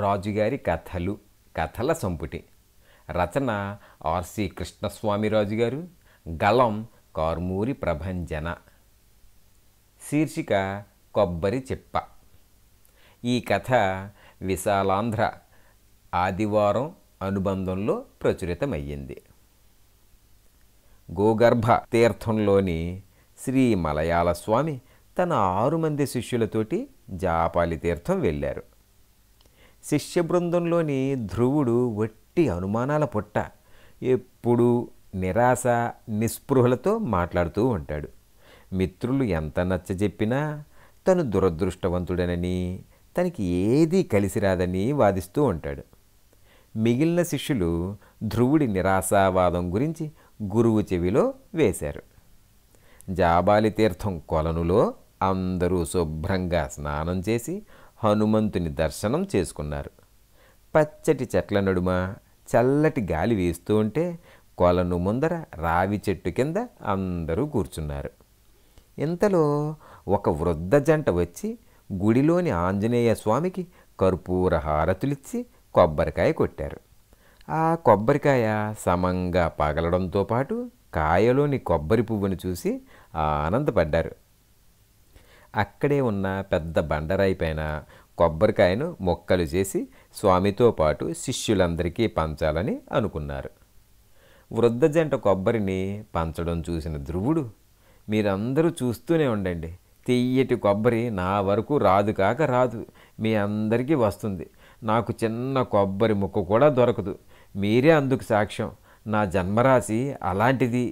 రాజుగారి కథలు కథల సంపుటి రచన ఆర్సి కృష్ణస్వామిరాజు గారు గలం కార్మూరి ప్రభంజన శీర్షిక కొబ్బరి చెప్ప ఈ కథ విశాలాంధ్ర ఆదివారం అనుబంధంలో ప్రచురితమయ్యింది గోగర్భ తీర్థంలోని శ్రీ మలయాళస్వామి తన ఆరు మంది శిష్యులతోటి జాపాలి తీర్థం వెళ్ళారు శిష్య బృందంలోని ధ్రువుడు వట్టి అనుమానాల పుట్ట ఎప్పుడూ నిరాశ నిస్పృహలతో మాట్లాడుతూ ఉంటాడు మిత్రులు ఎంత నచ్చజెప్పినా తను దురదృష్టవంతుడనని తనకి ఏదీ కలిసి రాదని వాదిస్తూ ఉంటాడు మిగిలిన శిష్యులు ధ్రువుడి నిరాశావాదం గురించి గురువు చెవిలో వేశారు జాబాలి తీర్థం కొలనులో అందరూ శుభ్రంగా స్నానం చేసి హనుమంతుని దర్శనం చేసుకున్నారు పచ్చటి చెట్ల నడుమ చల్లటి గాలి వేస్తూ ఉంటే కొలను ముందర రావి చెట్టు కింద అందరూ కూర్చున్నారు ఇంతలో ఒక వృద్ధ జంట వచ్చి గుడిలోని ఆంజనేయ స్వామికి కర్పూర హారతులిచ్చి కొబ్బరికాయ కొట్టారు ఆ కొబ్బరికాయ సమంగా పగలడంతో పాటు కాయలోని కొబ్బరి పువ్వును చూసి ఆనందపడ్డారు అక్కడే ఉన్న పెద్ద బండరాయి పైన కొబ్బరికాయను మొక్కలు చేసి స్వామితో పాటు శిష్యులందరికీ పంచాలని అనుకున్నారు వృద్ధ జంట కొబ్బరిని పంచడం చూసిన ధ్రువుడు మీరందరూ చూస్తూనే ఉండండి తెయ్యటి కొబ్బరి నా వరకు రాదు కాక రాదు మీ అందరికీ వస్తుంది నాకు చిన్న కొబ్బరి ముక్క కూడా దొరకదు మీరే అందుకు సాక్ష్యం నా జన్మరాశి అలాంటిది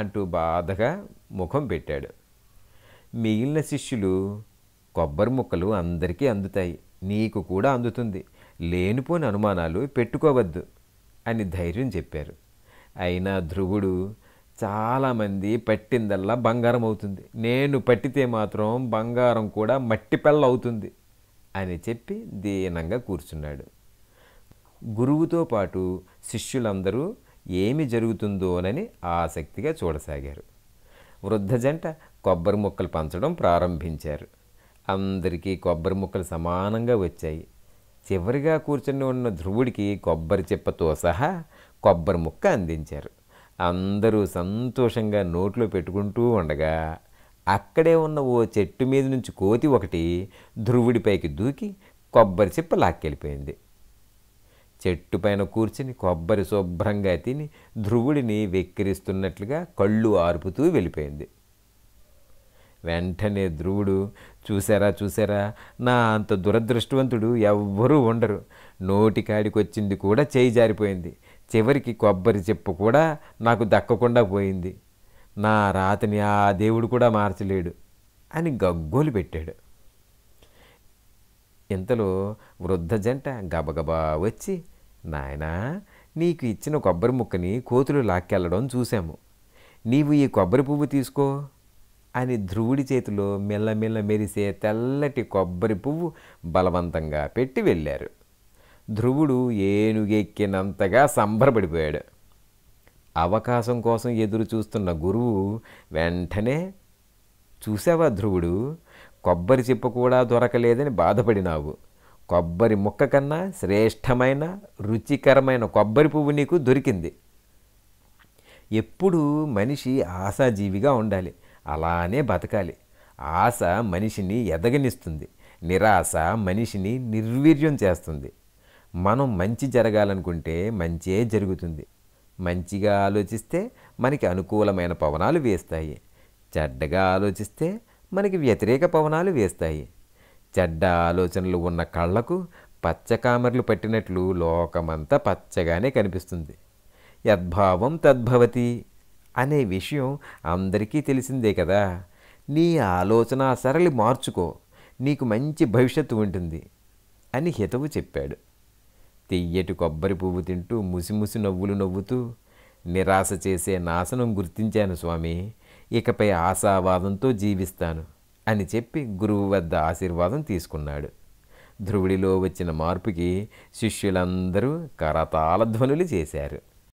అంటూ బాధగా ముఖం పెట్టాడు మిగిలిన శిష్యులు కొబ్బరి ముక్కలు అందరికీ అందుతాయి నీకు కూడా అందుతుంది లేనిపోని అనుమానాలు పెట్టుకోవద్దు అని ధైర్యం చెప్పారు అయినా ధ్రువుడు చాలామంది పట్టిందల్లా బంగారం అవుతుంది నేను పట్టితే మాత్రం బంగారం కూడా మట్టి పెళ్ళ అవుతుంది అని చెప్పి దీనంగా కూర్చున్నాడు గురువుతో పాటు శిష్యులందరూ ఏమి జరుగుతుందోనని ఆసక్తిగా చూడసాగారు వృద్ధ జంట కొబ్బరి ముక్కలు పంచడం ప్రారంభించారు అందరికీ కొబ్బరి ముక్కలు సమానంగా వచ్చాయి చివరిగా కూర్చొని ఉన్న ధ్రువుడికి కొబ్బరి చిప్పతో సహా కొబ్బరి ముక్క అందించారు అందరూ సంతోషంగా నోట్లో పెట్టుకుంటూ ఉండగా అక్కడే ఉన్న ఓ చెట్టు మీద నుంచి కోతి ఒకటి ధ్రువుడిపైకి దూకి కొబ్బరి చిప్ప లాక్కెళ్ళిపోయింది చెట్టు పైన కూర్చుని కొబ్బరి శుభ్రంగా తిని ధ్రువుడిని వెక్కిరిస్తున్నట్లుగా కళ్ళు ఆర్పుతూ వెళ్ళిపోయింది వెంటనే ధ్రువుడు చూసారా చూసారా నా అంత దురదృష్టవంతుడు ఎవ్వరూ ఉండరు నోటికాడికొచ్చింది కూడా చేయి జారిపోయింది చివరికి కొబ్బరి చెప్పు కూడా నాకు దక్కకుండా పోయింది నా రాతని ఆ దేవుడు కూడా మార్చలేడు అని గగ్గోలు పెట్టాడు ఇంతలో వృద్ధ జంట గబగబా వచ్చి నాయనా నీకు ఇచ్చిన కొబ్బరి ముక్కని కోతులు లాక్కెళ్ళడం చూశాము నీవు ఈ కొబ్బరి పువ్వు తీసుకో అని ధ్రువుడి చేతిలో మెల్లమెల్ల మెరిసే తెల్లటి కొబ్బరి పువ్వు బలవంతంగా పెట్టి వెళ్ళారు ధ్రువుడు ఏనుగెక్కినంతగా సంబరపడిపోయాడు అవకాశం కోసం ఎదురు చూస్తున్న గురువు వెంటనే చూసావా ధ్రువుడు కొబ్బరి చిప్ప కూడా దొరకలేదని బాధపడినావు కొబ్బరి ముక్క కన్నా శ్రేష్టమైన రుచికరమైన కొబ్బరి పువ్వు నీకు దొరికింది ఎప్పుడు మనిషి ఆశాజీవిగా ఉండాలి అలానే బతకాలి ఆశ మనిషిని ఎదగనిస్తుంది నిరాశ మనిషిని నిర్వీర్యం చేస్తుంది మనం మంచి జరగాలనుకుంటే మంచే జరుగుతుంది మంచిగా ఆలోచిస్తే మనకి అనుకూలమైన పవనాలు వేస్తాయి చెడ్డగా ఆలోచిస్తే మనకి వ్యతిరేక పవనాలు వేస్తాయి చెడ్డ ఆలోచనలు ఉన్న కళ్ళకు పచ్చకామర్లు పట్టినట్లు లోకమంతా పచ్చగానే కనిపిస్తుంది యద్భావం తద్భవతి అనే విషయం అందరికీ తెలిసిందే కదా నీ ఆలోచన సరళి మార్చుకో నీకు మంచి భవిష్యత్తు ఉంటుంది అని హితవు చెప్పాడు తెయ్యటి కొబ్బరి పువ్వు తింటూ ముసిముసి నవ్వులు నవ్వుతూ నిరాశ చేసే నాశనం గుర్తించాను స్వామి ఇకపై ఆశావాదంతో జీవిస్తాను అని చెప్పి గురువు వద్ద ఆశీర్వాదం తీసుకున్నాడు ధ్రువుడిలో వచ్చిన మార్పుకి శిష్యులందరూ కరతాల ధ్వనులు చేశారు